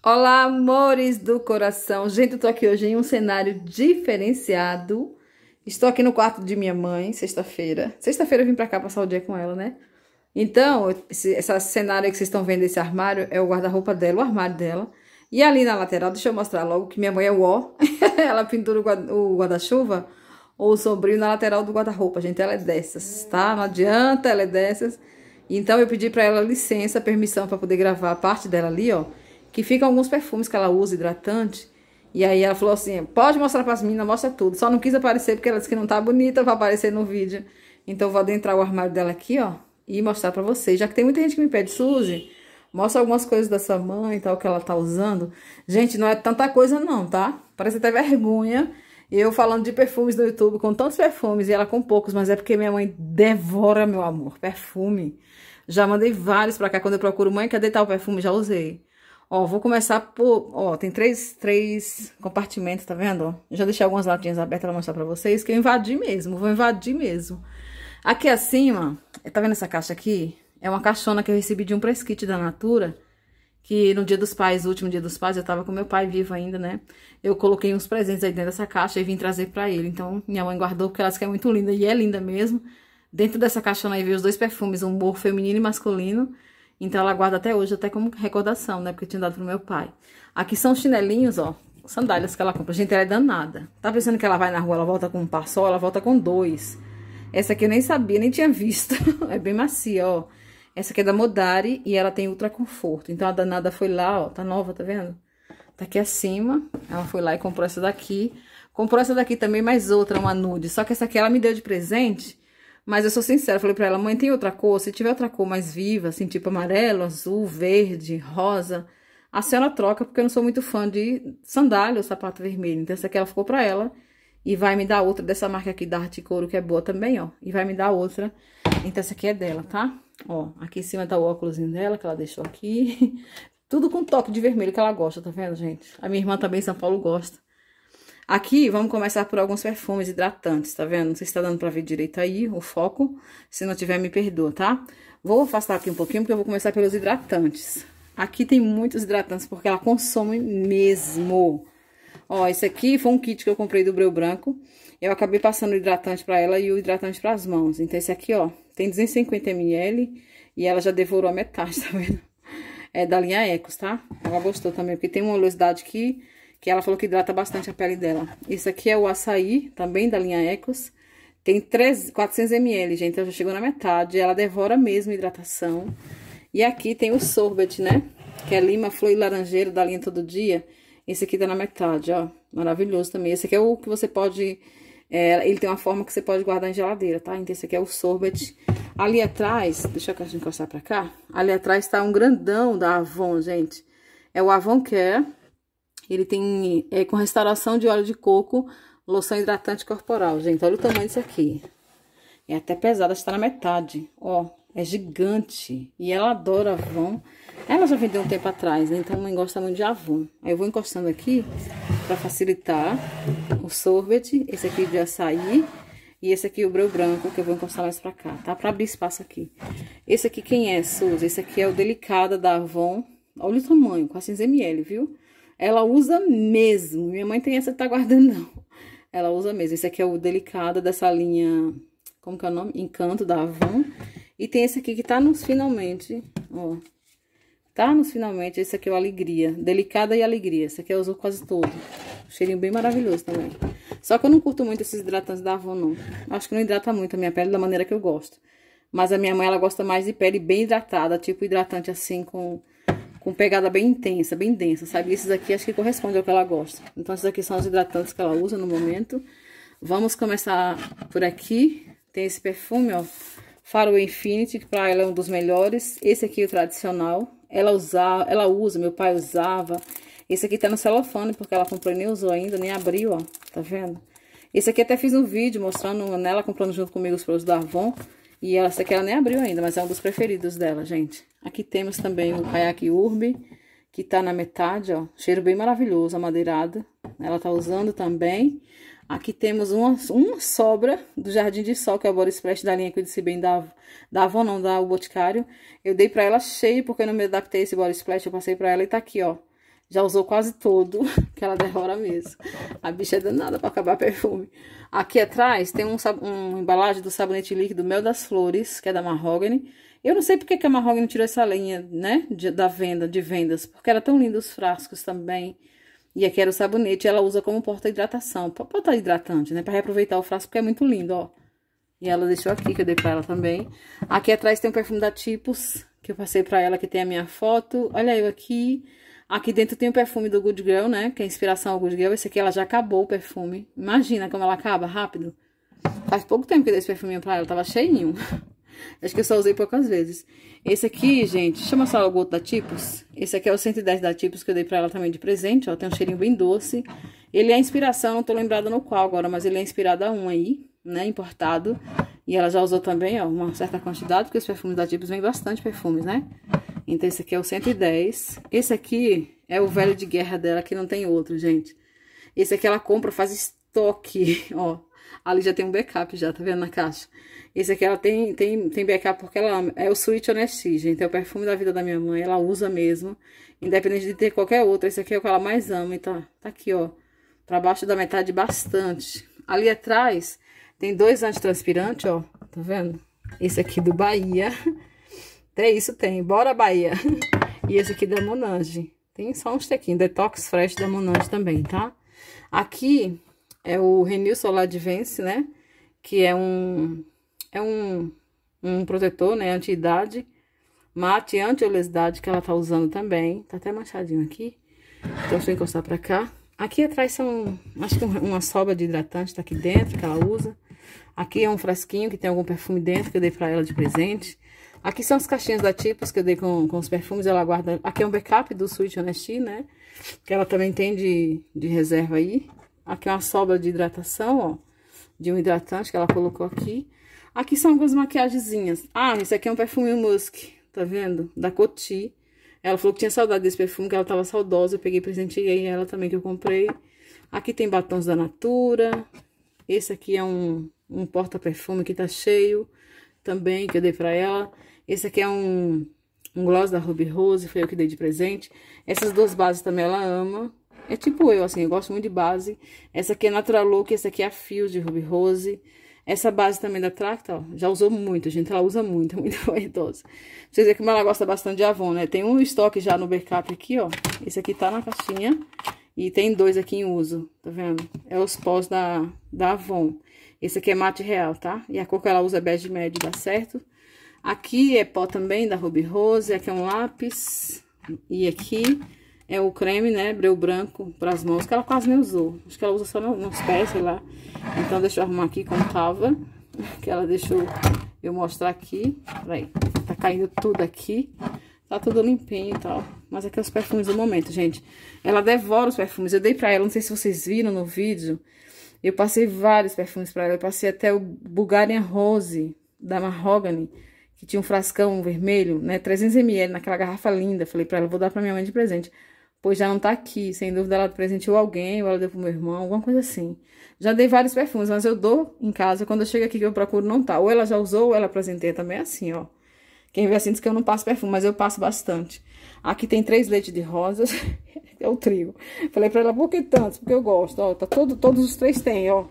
Olá, amores do coração. Gente, eu tô aqui hoje em um cenário diferenciado. Estou aqui no quarto de minha mãe, sexta-feira. Sexta-feira eu vim pra cá passar o dia com ela, né? Então, esse, esse cenário que vocês estão vendo, esse armário, é o guarda-roupa dela, o armário dela. E ali na lateral, deixa eu mostrar logo que minha mãe é o ó. ela pintura o guarda-chuva ou o sombrio na lateral do guarda-roupa, gente. Ela é dessas, tá? Não adianta, ela é dessas. Então, eu pedi pra ela licença, permissão pra poder gravar a parte dela ali, ó que ficam alguns perfumes que ela usa, hidratante. E aí ela falou assim: pode mostrar para as meninas, mostra tudo. Só não quis aparecer porque ela disse que não tá bonita para aparecer no vídeo. Então vou adentrar o armário dela aqui, ó, e mostrar para vocês. Já que tem muita gente que me pede, Suzy, mostra algumas coisas da sua mãe e tal que ela tá usando. Gente, não é tanta coisa, não, tá? Parece até vergonha. Eu falando de perfumes no YouTube, com tantos perfumes, e ela com poucos, mas é porque minha mãe devora, meu amor, perfume. Já mandei vários pra cá, quando eu procuro, mãe, cadê tal perfume? Já usei. Ó, vou começar por... Ó, tem três, três compartimentos, tá vendo? já deixei algumas latinhas abertas pra mostrar pra vocês, que eu invadi mesmo, vou invadir mesmo. Aqui acima, tá vendo essa caixa aqui? É uma caixona que eu recebi de um press kit da Natura, que no dia dos pais, último dia dos pais, eu tava com meu pai vivo ainda, né? Eu coloquei uns presentes aí dentro dessa caixa e vim trazer pra ele. Então, minha mãe guardou, porque ela disse que é muito linda, e é linda mesmo. Dentro dessa caixona aí veio os dois perfumes, um morro feminino e masculino. Então, ela guarda até hoje, até como recordação, né? Porque eu tinha dado pro meu pai. Aqui são os chinelinhos, ó. Sandálias que ela compra. Gente, ela é danada. Tá pensando que ela vai na rua, ela volta com um par só, ela volta com dois. Essa aqui eu nem sabia, nem tinha visto. é bem macia, ó. Essa aqui é da Modari e ela tem ultra conforto. Então, a danada foi lá, ó. Tá nova, tá vendo? Tá aqui acima. Ela foi lá e comprou essa daqui. Comprou essa daqui também, mais outra, uma nude. Só que essa aqui ela me deu de presente mas eu sou sincera, falei para ela, mãe, tem outra cor? Se tiver outra cor mais viva, assim, tipo amarelo, azul, verde, rosa, a senhora troca, porque eu não sou muito fã de sandália ou sapato vermelho. Então, essa aqui ela ficou para ela. E vai me dar outra dessa marca aqui da Arte Couro, que é boa também, ó. E vai me dar outra. Então, essa aqui é dela, tá? Ó, aqui em cima tá o óculos dela, que ela deixou aqui. Tudo com toque de vermelho que ela gosta, tá vendo, gente? A minha irmã também em São Paulo gosta. Aqui, vamos começar por alguns perfumes hidratantes, tá vendo? Não sei se tá dando pra ver direito aí o foco. Se não tiver, me perdoa, tá? Vou afastar aqui um pouquinho, porque eu vou começar pelos hidratantes. Aqui tem muitos hidratantes, porque ela consome mesmo. Ó, esse aqui foi um kit que eu comprei do Breu Branco. Eu acabei passando o hidratante pra ela e o hidratante pras mãos. Então, esse aqui, ó, tem 250ml e ela já devorou a metade, tá vendo? É da linha Ecos, tá? Ela gostou também, porque tem uma velocidade que que ela falou que hidrata bastante a pele dela. Isso aqui é o açaí, também da linha Ecos. Tem 400 ml, gente, ela então já chegou na metade, ela devora mesmo hidratação. E aqui tem o sorbet, né? Que é lima, flor e laranjeira da linha Todo Dia. Esse aqui tá na metade, ó. Maravilhoso também. Esse aqui é o que você pode... É, ele tem uma forma que você pode guardar em geladeira, tá? Então, esse aqui é o sorbet. Ali atrás, deixa eu encostar pra cá. Ali atrás tá um grandão da Avon, gente. É o Avon Care. Ele tem é, com restauração de óleo de coco, loção hidratante corporal. Gente, olha o tamanho disso aqui. É até pesada, está na metade. Ó, é gigante. E ela adora Avon. Ela já vendeu um tempo atrás, né? Então, mãe gosta muito de Avon. Aí eu vou encostando aqui para facilitar o sorvete. Esse aqui de açaí. E esse aqui o breu branco, que eu vou encostar mais pra cá, tá? Pra abrir espaço aqui. Esse aqui quem é, Suzy? Esse aqui é o Delicada da Avon. Olha o tamanho, 400ml, viu? Ela usa mesmo. Minha mãe tem essa que tá guardando, não. Ela usa mesmo. Esse aqui é o delicado dessa linha... Como que é o nome? Encanto da Avon. E tem esse aqui que tá nos finalmente, ó. Tá nos finalmente. Esse aqui é o Alegria. Delicada e Alegria. Esse aqui eu é uso quase todo. cheirinho bem maravilhoso também. Só que eu não curto muito esses hidratantes da Avon, não. Acho que não hidrata muito a minha pele da maneira que eu gosto. Mas a minha mãe, ela gosta mais de pele bem hidratada, tipo hidratante assim com com pegada bem intensa, bem densa, sabe? esses aqui acho que correspondem ao que ela gosta. Então, esses aqui são os hidratantes que ela usa no momento. Vamos começar por aqui. Tem esse perfume, ó, Faro Infinity, que pra ela é um dos melhores. Esse aqui é o tradicional. Ela, usa, ela usa, meu pai usava. Esse aqui tá no celofane, porque ela comprou e nem usou ainda, nem abriu, ó. Tá vendo? Esse aqui até fiz um vídeo mostrando nela comprando junto comigo os produtos da Avon. E essa aqui ela nem abriu ainda, mas é um dos preferidos dela, gente. Aqui temos também o caiaque Urbe, que tá na metade, ó. Cheiro bem maravilhoso, a madeirada. Ela tá usando também. Aqui temos uma, uma sobra do Jardim de Sol, que é o Boris Prest da linha que eu disse bem da, da Avon, não, da O Boticário. Eu dei pra ela cheio, porque eu não me adaptei esse Boris Prest, eu passei pra ela e tá aqui, ó. Já usou quase todo, que ela derrora mesmo. A bicha é danada pra acabar perfume. Aqui atrás tem um, um embalagem do sabonete líquido Mel das Flores, que é da Mahogany. Eu não sei porque que a Mahogany tirou essa linha, né, de, da venda, de vendas, porque era tão lindo os frascos também. E aqui era o sabonete, ela usa como porta-hidratação, porta-hidratante, né, pra reaproveitar o frasco, porque é muito lindo, ó. E ela deixou aqui, que eu dei pra ela também. Aqui atrás tem um perfume da Tipos, que eu passei pra ela, que tem a minha foto. Olha eu aqui. Aqui dentro tem o perfume do Good Girl, né? Que é a inspiração ao Good Girl. Esse aqui ela já acabou o perfume. Imagina como ela acaba rápido. Faz pouco tempo que eu dei esse perfuminho pra ela, tava cheinho. Acho que eu só usei poucas vezes. Esse aqui, gente, chama só o goto da Tipos. Esse aqui é o 110 da Tipos que eu dei pra ela também de presente, ó. Tem um cheirinho bem doce. Ele é inspiração, não tô lembrada no qual agora, mas ele é inspirado a um aí, né? Importado. E ela já usou também, ó, uma certa quantidade, porque os perfumes da Tipos vêm bastante perfumes, né? Então, esse aqui é o 110. Esse aqui é o velho de guerra dela, que não tem outro, gente. Esse aqui ela compra, faz estoque, ó. Ali já tem um backup já, tá vendo na caixa? Esse aqui ela tem, tem, tem backup porque ela é o Sweet Honesty, gente. É o perfume da vida da minha mãe, ela usa mesmo. Independente de ter qualquer outro, esse aqui é o que ela mais ama. Então, tá aqui, ó. Pra baixo da metade, bastante. Ali atrás, tem dois antitranspirantes, ó. Tá vendo? Esse aqui do Bahia. Até isso tem. Bora, Bahia! E esse aqui da Monange. Tem só uns tequinhos. Detox Fresh da Monange também, tá? Aqui é o Renew Solar Advance, né? Que é um... É um, um protetor, né? Anti-idade. Mate anti-oleosidade que ela tá usando também. Tá até manchadinho aqui. Então, deixa eu encostar pra cá. Aqui atrás são, acho que uma sobra de hidratante tá aqui dentro, que ela usa. Aqui é um frasquinho que tem algum perfume dentro que eu dei pra ela de presente. Aqui são as caixinhas da Tipos que eu dei com, com os perfumes, ela guarda... Aqui é um backup do Sweet Honesty, né? Que ela também tem de, de reserva aí. Aqui é uma sobra de hidratação, ó. De um hidratante que ela colocou aqui. Aqui são algumas maquiagenzinhas. Ah, esse aqui é um perfume Musk, tá vendo? Da Coty. Ela falou que tinha saudade desse perfume, que ela tava saudosa. Eu peguei presenteei ela também, que eu comprei. Aqui tem batons da Natura. Esse aqui é um, um porta-perfume que tá cheio também, que eu dei pra ela. Esse aqui é um, um gloss da Ruby Rose, foi eu que dei de presente. Essas duas bases também ela ama. É tipo eu, assim, eu gosto muito de base. Essa aqui é Natural Look, essa aqui é a Fio de Ruby Rose. Essa base também da Tracta, ó, já usou muito, gente. Ela usa muito, é muito vaidosa. Vocês verem como ela gosta bastante de Avon, né? Tem um estoque já no backup aqui, ó. Esse aqui tá na caixinha. E tem dois aqui em uso, tá vendo? É os pós da, da Avon. Esse aqui é mate real, tá? E a cor que ela usa é bege médio, dá certo? Aqui é pó também, da Ruby Rose. Aqui é um lápis. E aqui é o creme, né? Breu branco para as mãos, que ela quase nem usou. Acho que ela usa só nos pés, sei lá. Então, deixa eu arrumar aqui como tava. Que ela deixou eu mostrar aqui. Peraí, tá caindo tudo aqui. Tá tudo limpinho e tal. Mas aqui é os perfumes do momento, gente. Ela devora os perfumes. Eu dei pra ela, não sei se vocês viram no vídeo. Eu passei vários perfumes para ela. Eu passei até o Bulgarian Rose, da Mahogany, que tinha um frascão vermelho, né? 300ml, naquela garrafa linda. Falei para ela, vou dar para minha mãe de presente. Pois já não tá aqui. Sem dúvida, ela presenteou alguém, ou ela deu pro meu irmão, alguma coisa assim. Já dei vários perfumes, mas eu dou em casa. Quando eu chego aqui que eu procuro, não tá. Ou ela já usou, ou ela presenteia é também assim, ó. Quem vê assim diz que eu não passo perfume, mas eu passo bastante. Aqui tem três leites de rosas, é o trio. Falei pra ela, por que tantos? Porque eu gosto, ó, tá todo, todos os três tem, ó.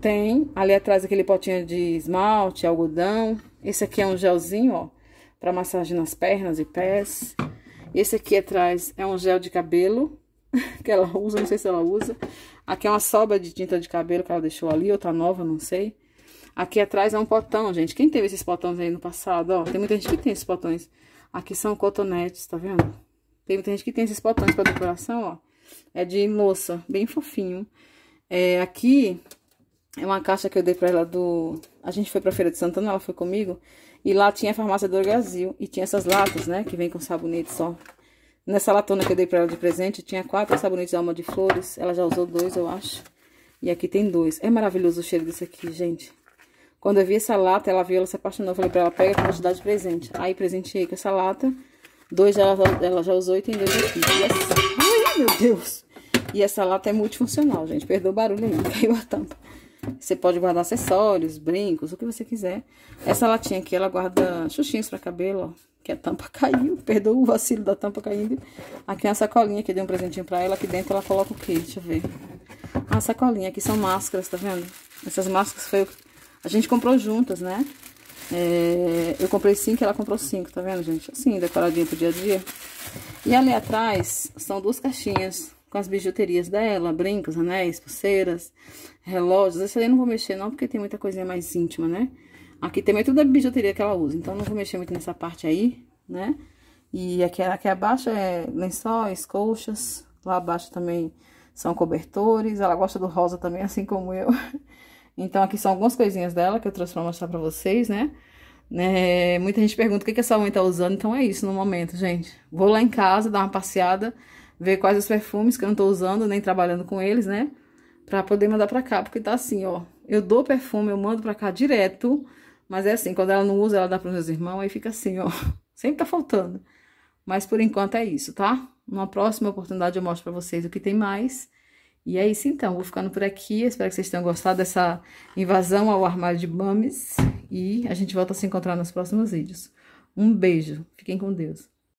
Tem, ali atrás aquele potinho de esmalte, algodão. Esse aqui é um gelzinho, ó, pra massagem nas pernas e pés. Esse aqui atrás é um gel de cabelo, que ela usa, não sei se ela usa. Aqui é uma sobra de tinta de cabelo que ela deixou ali, ou tá nova, não sei. Aqui atrás é um potão, gente. Quem teve esses potões aí no passado, ó? Tem muita gente que tem esses potões. Aqui são cotonetes, tá vendo? Tem muita gente que tem esses botões para decoração, ó. É de moça, bem fofinho. É, aqui é uma caixa que eu dei pra ela do... A gente foi pra Feira de Santana, ela foi comigo. E lá tinha a farmácia do Brasil. E tinha essas latas, né? Que vem com sabonete só. Nessa latona que eu dei pra ela de presente, tinha quatro sabonetes de alma de flores. Ela já usou dois, eu acho. E aqui tem dois. É maravilhoso o cheiro disso aqui, gente. Quando eu vi essa lata, ela viu, ela se apaixonou. falei pra ela, pega que eu vou te dar de presente. Aí presenteei com essa lata. Dois ela, ela já usou e tem dois aqui. E essa... Ai, meu Deus! E essa lata é multifuncional, gente. Perdeu o barulho aí, caiu a tampa. Você pode guardar acessórios, brincos, o que você quiser. Essa latinha aqui, ela guarda xuxinhas para cabelo, ó. Que a tampa caiu, perdoou o vacilo da tampa caindo. Aqui é uma sacolinha que eu dei um presentinho pra ela. Aqui dentro ela coloca o quê? Deixa eu ver. A sacolinha aqui são máscaras, tá vendo? Essas máscaras foi que... A gente comprou juntas, né? É, eu comprei cinco e ela comprou cinco, tá vendo, gente? Assim, decoradinha pro dia a dia. E ali atrás são duas caixinhas com as bijuterias dela, brincos, anéis, pulseiras, relógios. Esse ali eu não vou mexer não, porque tem muita coisinha mais íntima, né? Aqui também é tudo a bijuteria que ela usa, então não vou mexer muito nessa parte aí, né? E aqui, aqui abaixo é lençóis, colchas, lá abaixo também são cobertores. Ela gosta do rosa também, assim como eu. Então, aqui são algumas coisinhas dela que eu trouxe pra mostrar pra vocês, né? É, muita gente pergunta o que, que essa mãe tá usando, então é isso no momento, gente. Vou lá em casa, dar uma passeada, ver quais os perfumes que eu não tô usando, nem trabalhando com eles, né? Pra poder mandar pra cá, porque tá assim, ó. Eu dou perfume, eu mando pra cá direto, mas é assim, quando ela não usa, ela dá pros meus irmãos, aí fica assim, ó. Sempre tá faltando. Mas por enquanto é isso, tá? Numa próxima oportunidade eu mostro pra vocês o que tem mais. E é isso então, vou ficando por aqui. Espero que vocês tenham gostado dessa invasão ao armário de mames. E a gente volta a se encontrar nos próximos vídeos. Um beijo, fiquem com Deus.